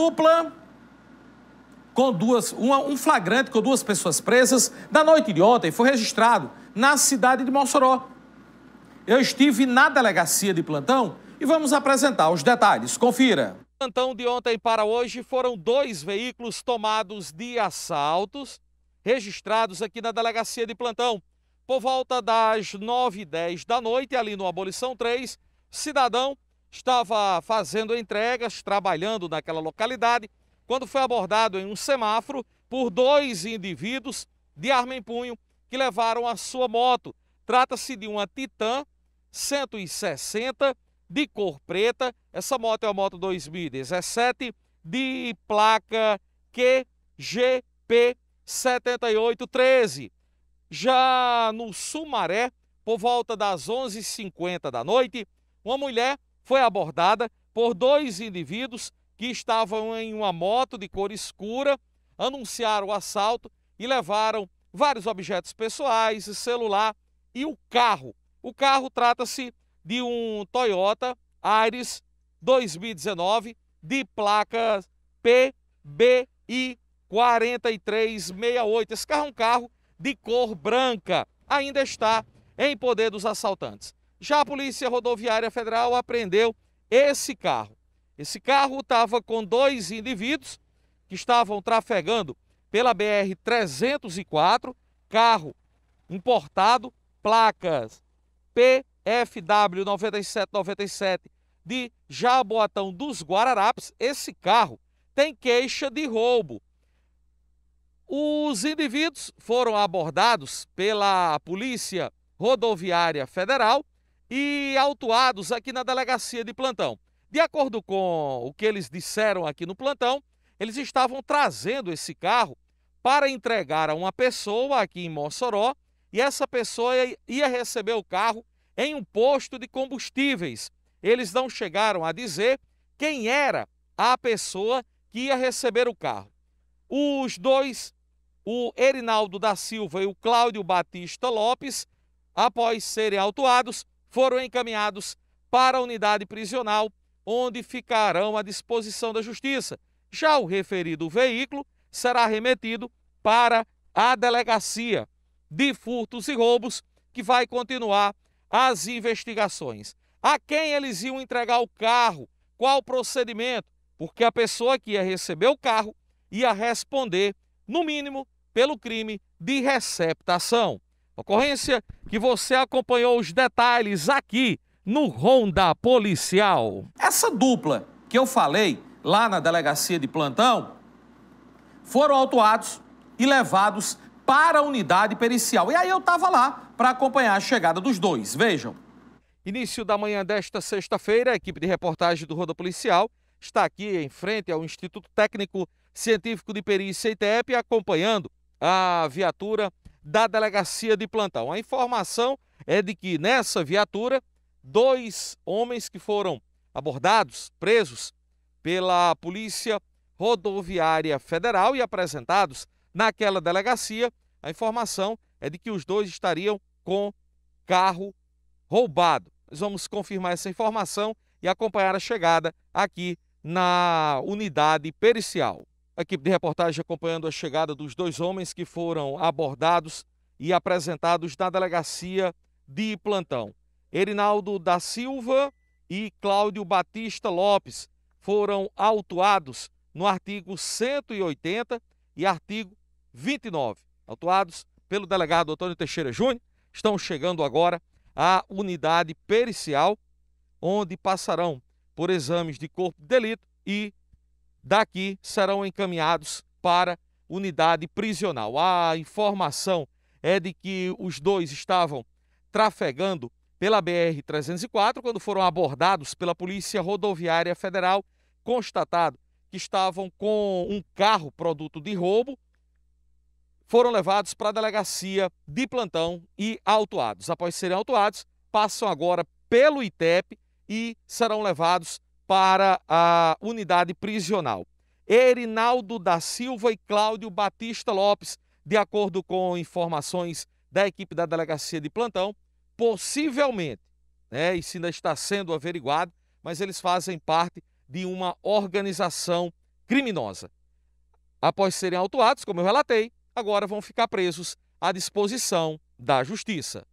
dupla com duas, uma, um flagrante com duas pessoas presas da noite de ontem foi registrado na cidade de Mossoró. Eu estive na delegacia de plantão e vamos apresentar os detalhes. Confira. Plantão de ontem para hoje foram dois veículos tomados de assaltos registrados aqui na delegacia de plantão. Por volta das 9h10 da noite, ali no Abolição 3, cidadão estava fazendo entregas, trabalhando naquela localidade, quando foi abordado em um semáforo por dois indivíduos de arma em punho que levaram a sua moto. Trata-se de uma Titan 160 de cor preta. Essa moto é uma moto 2017 de placa QGP 7813. Já no Sumaré, por volta das 11h50 da noite, uma mulher foi abordada por dois indivíduos que estavam em uma moto de cor escura, anunciaram o assalto e levaram vários objetos pessoais, celular e o carro. O carro trata-se de um Toyota Ares 2019 de placa PBI 4368. Esse carro é um carro de cor branca, ainda está em poder dos assaltantes. Já a Polícia Rodoviária Federal apreendeu esse carro. Esse carro estava com dois indivíduos que estavam trafegando pela BR-304, carro importado, placas PFW 9797 de Jaboatão dos Guararapes. Esse carro tem queixa de roubo. Os indivíduos foram abordados pela Polícia Rodoviária Federal e autuados aqui na delegacia de plantão. De acordo com o que eles disseram aqui no plantão, eles estavam trazendo esse carro para entregar a uma pessoa aqui em Mossoró e essa pessoa ia receber o carro em um posto de combustíveis. Eles não chegaram a dizer quem era a pessoa que ia receber o carro. Os dois, o Erinaldo da Silva e o Cláudio Batista Lopes, após serem autuados, foram encaminhados para a unidade prisional, onde ficarão à disposição da Justiça. Já o referido veículo será remetido para a delegacia de furtos e roubos, que vai continuar as investigações. A quem eles iam entregar o carro? Qual o procedimento? Porque a pessoa que ia receber o carro ia responder, no mínimo, pelo crime de receptação. Ocorrência que você acompanhou os detalhes aqui no Ronda Policial. Essa dupla que eu falei lá na delegacia de plantão foram autuados e levados para a unidade pericial. E aí eu estava lá para acompanhar a chegada dos dois. Vejam. Início da manhã desta sexta-feira, a equipe de reportagem do Ronda Policial está aqui em frente ao Instituto Técnico Científico de Perícia ITEP acompanhando a viatura da delegacia de plantão. A informação é de que nessa viatura, dois homens que foram abordados, presos pela Polícia Rodoviária Federal e apresentados naquela delegacia, a informação é de que os dois estariam com carro roubado. Nós vamos confirmar essa informação e acompanhar a chegada aqui na unidade pericial. A equipe de reportagem acompanhando a chegada dos dois homens que foram abordados e apresentados na delegacia de plantão. Erinaldo da Silva e Cláudio Batista Lopes foram autuados no artigo 180 e artigo 29. Autuados pelo delegado Antônio Teixeira Júnior, estão chegando agora à unidade pericial, onde passarão por exames de corpo de delito e daqui serão encaminhados para unidade prisional. A informação é de que os dois estavam trafegando pela BR-304 quando foram abordados pela Polícia Rodoviária Federal, constatado que estavam com um carro produto de roubo, foram levados para a delegacia de plantão e autuados. Após serem autuados, passam agora pelo ITEP e serão levados para a unidade prisional. Erinaldo da Silva e Cláudio Batista Lopes, de acordo com informações da equipe da delegacia de plantão, possivelmente, né, isso ainda está sendo averiguado, mas eles fazem parte de uma organização criminosa. Após serem autuados, como eu relatei, agora vão ficar presos à disposição da justiça.